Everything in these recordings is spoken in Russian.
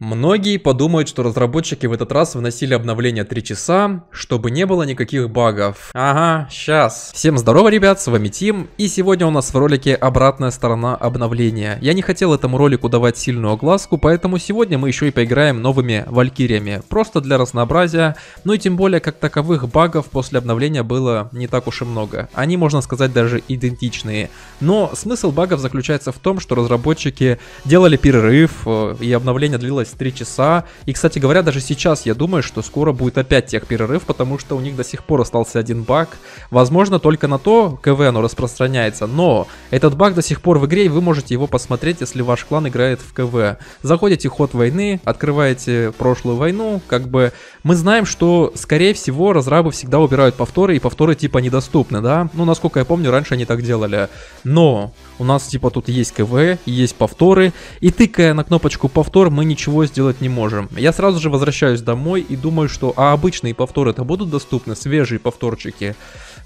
Многие подумают, что разработчики в этот раз вносили обновление 3 часа, чтобы не было никаких багов. Ага, сейчас. Всем здорово, ребят, с вами Тим, и сегодня у нас в ролике обратная сторона обновления. Я не хотел этому ролику давать сильную огласку, поэтому сегодня мы еще и поиграем новыми валькириями, просто для разнообразия, ну и тем более, как таковых багов после обновления было не так уж и много. Они, можно сказать, даже идентичные. Но смысл багов заключается в том, что разработчики делали перерыв, э, и обновление длилось через 3 часа. И, кстати говоря, даже сейчас я думаю, что скоро будет опять тех перерыв, потому что у них до сих пор остался один баг. Возможно, только на то КВ оно распространяется, но этот баг до сих пор в игре, и вы можете его посмотреть, если ваш клан играет в КВ. Заходите в ход войны, открываете прошлую войну, как бы мы знаем, что, скорее всего, разрабы всегда убирают повторы, и повторы типа недоступны, да? Ну, насколько я помню, раньше они так делали. Но у нас типа тут есть КВ, есть повторы, и тыкая на кнопочку повтор, мы ничего ничего сделать не можем. Я сразу же возвращаюсь домой и думаю, что а обычные повторы-то будут доступны, свежие повторчики.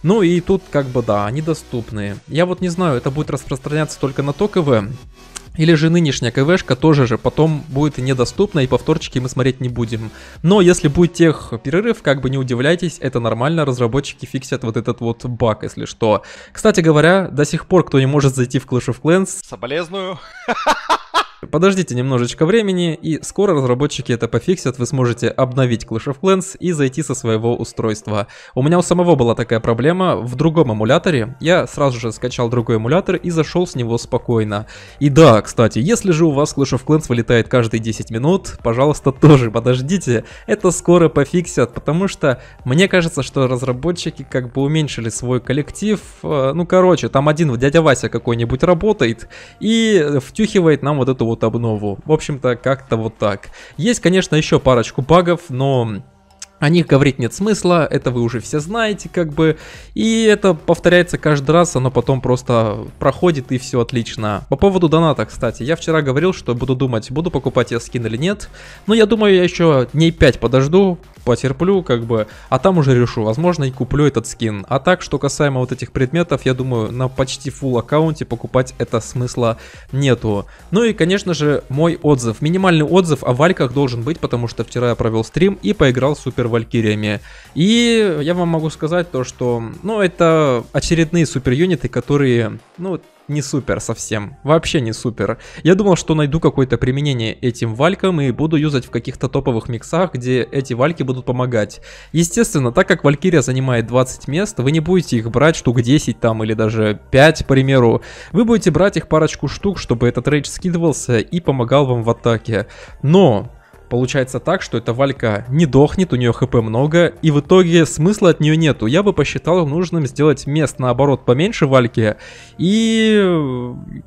Ну и тут как бы да, они доступные. Я вот не знаю, это будет распространяться только на то КВ. Или же нынешняя КВшка тоже же потом будет недоступна, и повторчики мы смотреть не будем. Но если будет тех перерыв, как бы не удивляйтесь, это нормально, разработчики фиксят вот этот вот баг, если что. Кстати говоря, до сих пор кто не может зайти в Clash of Clans... Соболезную. Подождите немножечко времени, и скоро разработчики это пофиксят, вы сможете обновить Clash of Clans и зайти со своего устройства. У меня у самого была такая проблема в другом эмуляторе, я сразу же скачал другой эмулятор и зашел с него спокойно. И да, кстати, если же у вас Clash of Clans вылетает каждые 10 минут, пожалуйста, тоже подождите, это скоро пофиксят, потому что мне кажется, что разработчики как бы уменьшили свой коллектив, э, ну короче, там один дядя Вася какой-нибудь работает и втюхивает нам вот эту вот вот обнову. В общем-то, как-то вот так. Есть, конечно, еще парочку багов, но о них говорить нет смысла, это вы уже все знаете, как бы. И это повторяется каждый раз, оно потом просто проходит и все отлично. По поводу доната, кстати, я вчера говорил, что буду думать, буду покупать я скин или нет. Но я думаю, я еще дней 5 подожду, потерплю, как бы, а там уже решу, возможно, и куплю этот скин. А так, что касаемо вот этих предметов, я думаю, на почти full аккаунте покупать это смысла нету. Ну и, конечно же, мой отзыв. Минимальный отзыв о вальках должен быть, потому что вчера я провел стрим и поиграл в валькириями. И я вам могу сказать то, что, ну, это очередные супер юниты, которые, ну, не супер совсем. Вообще не супер. Я думал, что найду какое-то применение этим валькам и буду юзать в каких-то топовых миксах, где эти вальки будут помогать. Естественно, так как Валькирия занимает 20 мест, вы не будете их брать штук 10 там или даже 5, к примеру. Вы будете брать их парочку штук, чтобы этот рейдж скидывался и помогал вам в атаке. Но... Получается так, что эта Валька не дохнет, у нее хп много, и в итоге смысла от нее нету. Я бы посчитал нужным сделать мест, наоборот, поменьше Вальке и...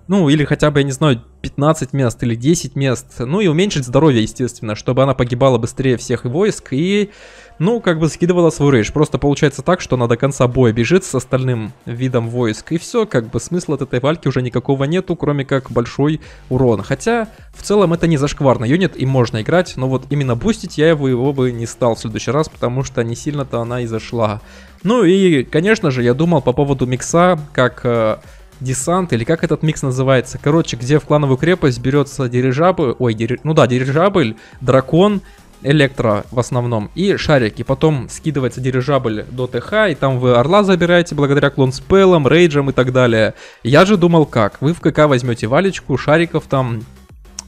ну, или хотя бы, я не знаю, 15 мест или 10 мест, ну и уменьшить здоровье, естественно, чтобы она погибала быстрее всех войск, и ну, как бы скидывала свой рейдж. Просто получается так, что она до конца боя бежит с остальным видом войск, и все, как бы смысла от этой вальки уже никакого нету, кроме как большой урон. Хотя, в целом, это не зашкварный юнит, и можно играть, но вот именно бустить я его, его бы не стал в следующий раз, потому что не сильно-то она и зашла. Ну и, конечно же, я думал по поводу микса, как... Э, десант, или как этот микс называется. Короче, где в клановую крепость берется дирижабль, ой, дир... ну да, дирижабль, дракон, электро в основном, и шарики. Потом скидывается дирижабль до ТХ, и там вы орла забираете благодаря клон-спеллам, рейджам и так далее. Я же думал как, вы в КК возьмете валечку, шариков там,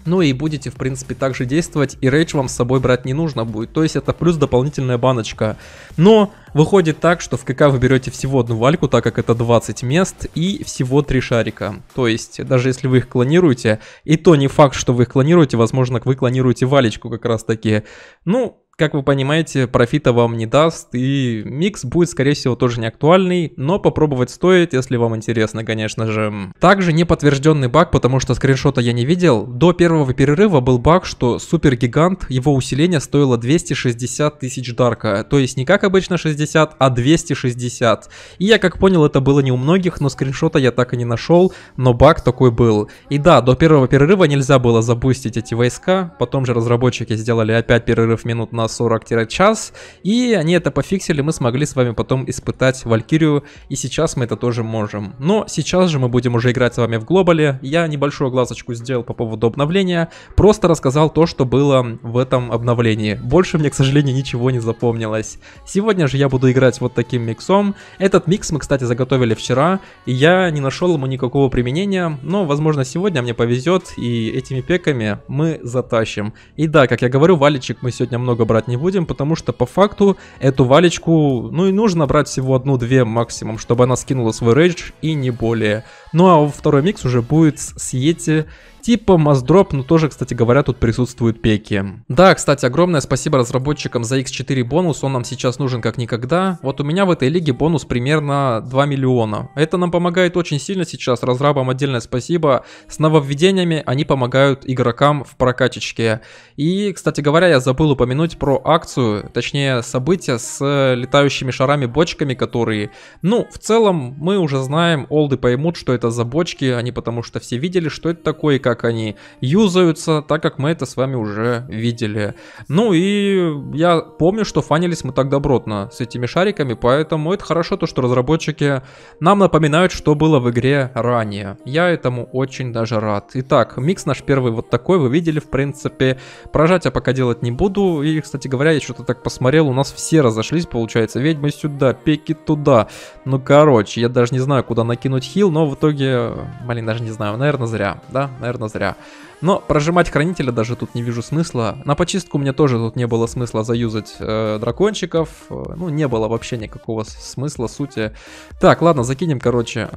ну и будете, в принципе, также действовать, и рейдж вам с собой брать не нужно будет. То есть это плюс дополнительная баночка. Но выходит так, что в КК вы берете всего одну вальку, так как это 20 мест, и всего 3 шарика. То есть даже если вы их клонируете, и то не факт, что вы их клонируете, возможно, вы клонируете валечку как раз таки. Ну, как вы понимаете, профита вам не даст, и микс будет, скорее всего, тоже не актуальный, но попробовать стоит, если вам интересно, конечно же. Также неподтвержденный баг, потому что скриншота я не видел. До первого перерыва был баг, что супергигант его усиление стоило 260 тысяч дарка, то есть не как обычно 60, а 260. И я как понял, это было не у многих, но скриншота я так и не нашел, но баг такой был. И да, до первого перерыва нельзя было запустить эти войска, потом же разработчики сделали опять перерыв минут на 40 час. И они это пофиксили, мы смогли с вами потом испытать Валькирию, и сейчас мы это тоже можем. Но сейчас же мы будем уже играть с вами в глобале. Я небольшую глазочку сделал по поводу обновления, просто рассказал то, что было в этом обновлении. Больше мне, к сожалению, ничего не запомнилось. Сегодня же я буду играть вот таким миксом. Этот микс мы, кстати, заготовили вчера, и я не нашел ему никакого применения, но, возможно, сегодня мне повезет, и этими пеками мы затащим. И да, как я говорю, валичек мы сегодня много брали брать не будем, потому что по факту эту валечку, ну и нужно брать всего одну-две максимум, чтобы она скинула свой рейдж и не более. Ну а второй микс уже будет с Йети типа Маздроп, но ну, тоже, кстати говоря, тут присутствуют пеки. Да, кстати, огромное спасибо разработчикам за X4 бонус, он нам сейчас нужен как никогда. Вот у меня в этой лиге бонус примерно 2 миллиона. Это нам помогает очень сильно сейчас, разрабам отдельное спасибо. С нововведениями они помогают игрокам в прокачечке. И, кстати говоря, я забыл упомянуть про акцию, точнее событие с э, летающими шарами-бочками, которые, ну, в целом мы уже знаем, олды поймут, что это за бочки, они потому что все видели, что это такое и как они юзаются, так как мы это с вами уже видели. Ну и я помню, что фанились мы так добротно с этими шариками, поэтому это хорошо то, что разработчики нам напоминают, что было в игре ранее. Я этому очень даже рад. Итак, микс наш первый вот такой, вы видели, в принципе. Прожатия пока делать не буду. И, кстати говоря, я что-то так посмотрел, у нас все разошлись, получается. Ведьмы сюда, пеки туда. Ну, короче, я даже не знаю, куда накинуть хил, но в итоге, блин, даже не знаю, наверное, зря, да, наверное, наверное, зря. Но прожимать хранителя даже тут не вижу смысла. На почистку мне тоже тут не было смысла заюзать э, дракончиков. Э, ну, не было вообще никакого смысла, сути. Так, ладно, закинем, короче,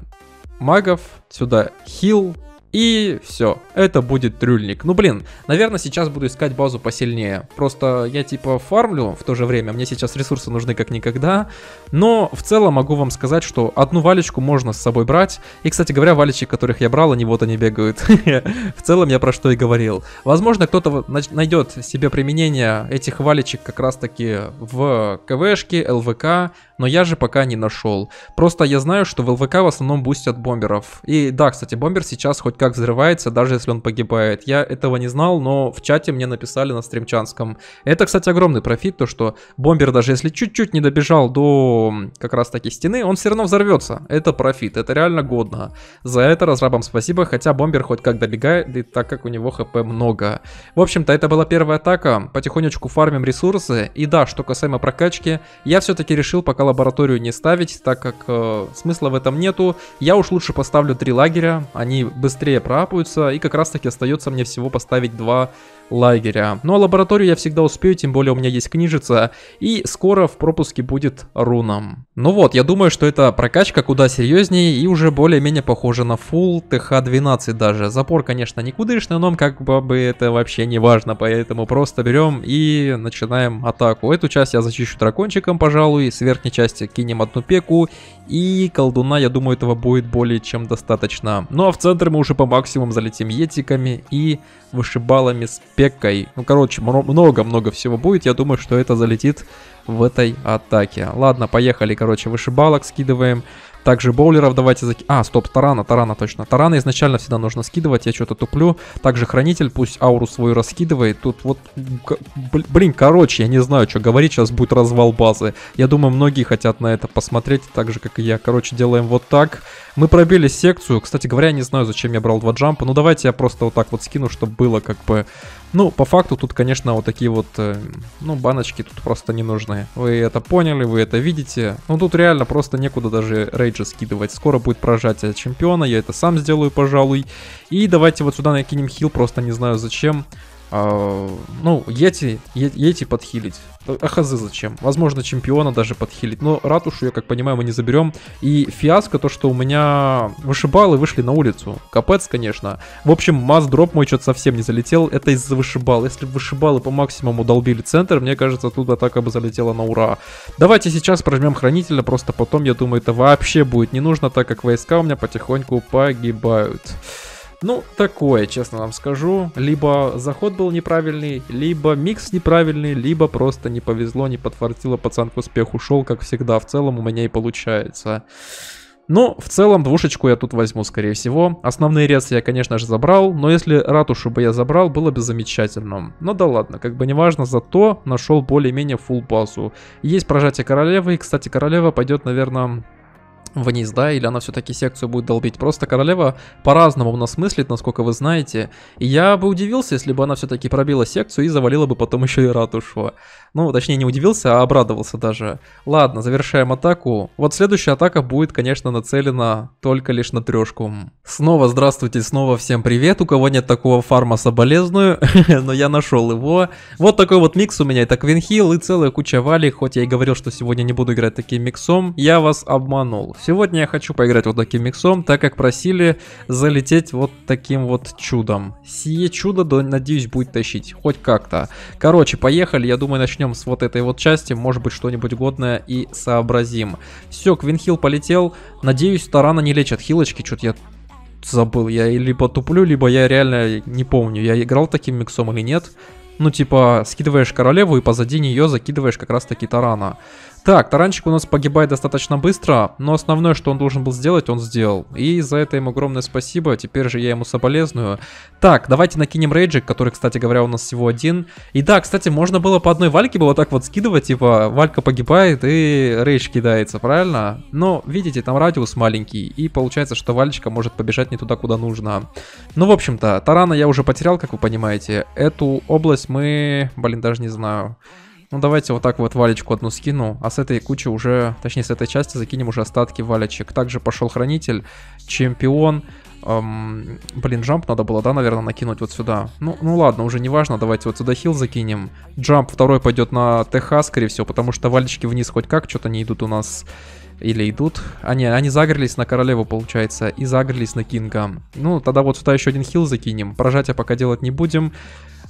магов. Сюда хил, и все, это будет трюльник. Ну блин, наверное, сейчас буду искать базу посильнее. Просто я типа фармлю в то же время, мне сейчас ресурсы нужны как никогда. Но в целом могу вам сказать, что одну валечку можно с собой брать. И, кстати говоря, валечки, которых я брал, они вот они бегают. В целом я про что и говорил. Возможно, кто-то найдет себе применение этих валечек как раз-таки в КВшке, ЛВК, но я же пока не нашел. Просто я знаю, что в ЛВК в основном бустят бомберов. И да, кстати, бомбер сейчас хоть как взрывается, даже если он погибает. Я этого не знал, но в чате мне написали на стримчанском. Это, кстати, огромный профит, то что бомбер даже если чуть-чуть не добежал до как раз таки стены, он все равно взорвется. Это профит, это реально годно. За это разрабам спасибо, хотя бомбер хоть как добегает, так как у него хп много. В общем-то, это была первая атака, потихонечку фармим ресурсы. И да, что касаемо прокачки, я все-таки решил пока лабораторию не ставить, так как э, смысла в этом нету. Я уж лучше поставлю три лагеря, они быстрее быстрее проапаются, и как раз таки остается мне всего поставить два лагеря. Ну а лабораторию я всегда успею, тем более у меня есть книжица, и скоро в пропуске будет руном. Ну вот, я думаю, что эта прокачка куда серьезнее и уже более-менее похожа на full ТХ-12 даже. Запор, конечно, никудышный, но как бы это вообще не важно, поэтому просто берем и начинаем атаку. Эту часть я зачищу дракончиком, пожалуй, с верхней части кинем одну пеку, и колдуна, я думаю, этого будет более чем достаточно. Ну а в центр мы уже по максимуму залетим етиками и вышибалами с 5 Пеккой. Ну, короче, много-много всего будет. Я думаю, что это залетит в этой атаке. Ладно, поехали, короче, вышибалок скидываем. Также боулеров давайте закинем. А, стоп, тарана, тарана точно. Тарана изначально всегда нужно скидывать, я что-то туплю. Также хранитель пусть ауру свою раскидывает. Тут вот, блин, короче, я не знаю, что говорить, сейчас будет развал базы. Я думаю, многие хотят на это посмотреть, так же, как и я. Короче, делаем вот так. Мы пробили секцию. Кстати говоря, я не знаю, зачем я брал два джампа. Ну, давайте я просто вот так вот скину, чтобы было как бы... Ну, по факту тут, конечно, вот такие вот, э, ну, баночки тут просто не нужны. Вы это поняли, вы это видите. Ну, тут реально просто некуда даже рейд Пейджа скидывать. Скоро будет прожатие чемпиона, я это сам сделаю, пожалуй. И давайте вот сюда накинем хил, просто не знаю зачем. А, ну, Йети, Йети подхилить. ахазы зачем? Возможно, чемпиона даже подхилить. Но ратушу, я как понимаю, мы не заберем. И фиаско то, что у меня вышибалы вышли на улицу. Капец, конечно. В общем, масс-дроп мой что-то совсем не залетел. Это из-за вышибал. Если бы вышибалы по максимуму долбили центр, мне кажется, тут атака бы залетела на ура. Давайте сейчас прожмем хранителя, просто потом, я думаю, это вообще будет не нужно, так как войска у меня потихоньку погибают. Ну, такое, честно вам скажу. Либо заход был неправильный, либо микс неправильный, либо просто не повезло, не подфартило, пацан к успеху шел, как всегда. В целом у меня и получается. Но ну, в целом двушечку я тут возьму, скорее всего. Основные ресы я, конечно же, забрал, но если ратушу бы я забрал, было бы замечательно. Но ну да ладно, как бы неважно, зато нашел более-менее фул базу. Есть прожатие королевы, и кстати, королева пойдет, наверное, вниз, да, или она все-таки секцию будет долбить. Просто королева по-разному у нас мыслит, насколько вы знаете. И я бы удивился, если бы она все-таки пробила секцию и завалила бы потом еще и ратушу. Ну, точнее, не удивился, а обрадовался даже. Ладно, завершаем атаку. Вот следующая атака будет, конечно, нацелена только лишь на трешку. Снова здравствуйте, снова всем привет. У кого нет такого фарма соболезную, но я нашел его. Вот такой вот микс у меня. Это Квинхилл и целая куча вали. Хоть я и говорил, что сегодня не буду играть таким миксом, я вас обманул. Сегодня я хочу поиграть вот таким миксом, так как просили залететь вот таким вот чудом. Сие чудо, да, надеюсь, будет тащить. Хоть как-то. Короче, поехали. Я думаю, начнем с вот этой вот части. Может быть, что-нибудь годное и сообразим. Все, Квинхил полетел. Надеюсь, тарана не лечат хилочки. Что-то я забыл. Я либо туплю, либо я реально не помню, я играл таким миксом или нет. Ну, типа, скидываешь королеву и позади нее закидываешь как раз таки тарана. Так, таранчик у нас погибает достаточно быстро, но основное, что он должен был сделать, он сделал. И за это ему огромное спасибо, теперь же я ему соболезную. Так, давайте накинем рейджик, который, кстати говоря, у нас всего один. И да, кстати, можно было по одной вальке было так вот скидывать, типа, валька погибает и рейдж кидается, правильно? Но, видите, там радиус маленький, и получается, что вальчика может побежать не туда, куда нужно. Ну, в общем-то, тарана я уже потерял, как вы понимаете. Эту область мы... Блин, даже не знаю. Ну давайте вот так вот валечку одну скину, а с этой кучи уже, точнее с этой части закинем уже остатки валечек. Также пошел хранитель, чемпион, эм, блин, джамп надо было, да, наверное, накинуть вот сюда. Ну, ну ладно, уже не важно, давайте вот сюда хил закинем. Джамп второй пойдет на ТХ, скорее всего, потому что валечки вниз хоть как, что-то не идут у нас... Или идут. Они, они загрелись на королеву, получается, и загрелись на кинга. Ну, тогда вот сюда еще один хил закинем. Прожатия пока делать не будем.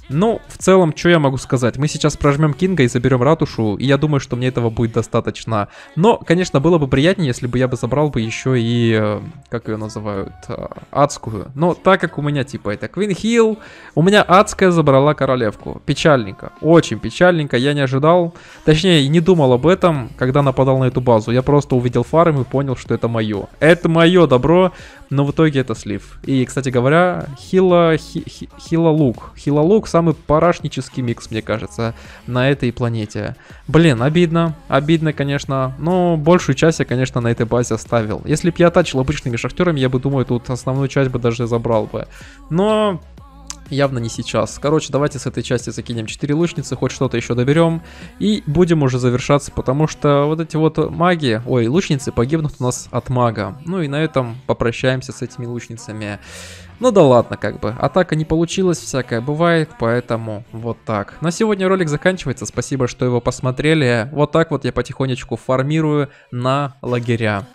Ну, в целом, что я могу сказать? Мы сейчас прожмем Кинга и заберем ратушу, и я думаю, что мне этого будет достаточно. Но, конечно, было бы приятнее, если бы я бы забрал бы еще и, э, как ее называют, э, адскую. Но так как у меня типа это Квин Хилл, у меня адская забрала королевку. Печальненько, очень печальненько, я не ожидал, точнее, не думал об этом, когда нападал на эту базу. Я просто увидел фарм и понял, что это мое. Это мое добро, но в итоге это слив. И, кстати говоря, Хила, хи, хила Лук. Хила Лук сам самый парашнический микс, мне кажется, на этой планете. Блин, обидно, обидно, конечно, но большую часть я, конечно, на этой базе оставил. Если бы я тачил обычными шахтерами, я бы, думаю, тут основную часть бы даже забрал бы. Но явно не сейчас. Короче, давайте с этой части закинем 4 лучницы, хоть что-то еще доберем, и будем уже завершаться, потому что вот эти вот маги, ой, лучницы погибнут у нас от мага. Ну и на этом попрощаемся с этими лучницами. Ну да ладно, как бы. Атака не получилась, всякое бывает, поэтому вот так. На сегодня ролик заканчивается, спасибо, что его посмотрели. Вот так вот я потихонечку формирую на лагеря.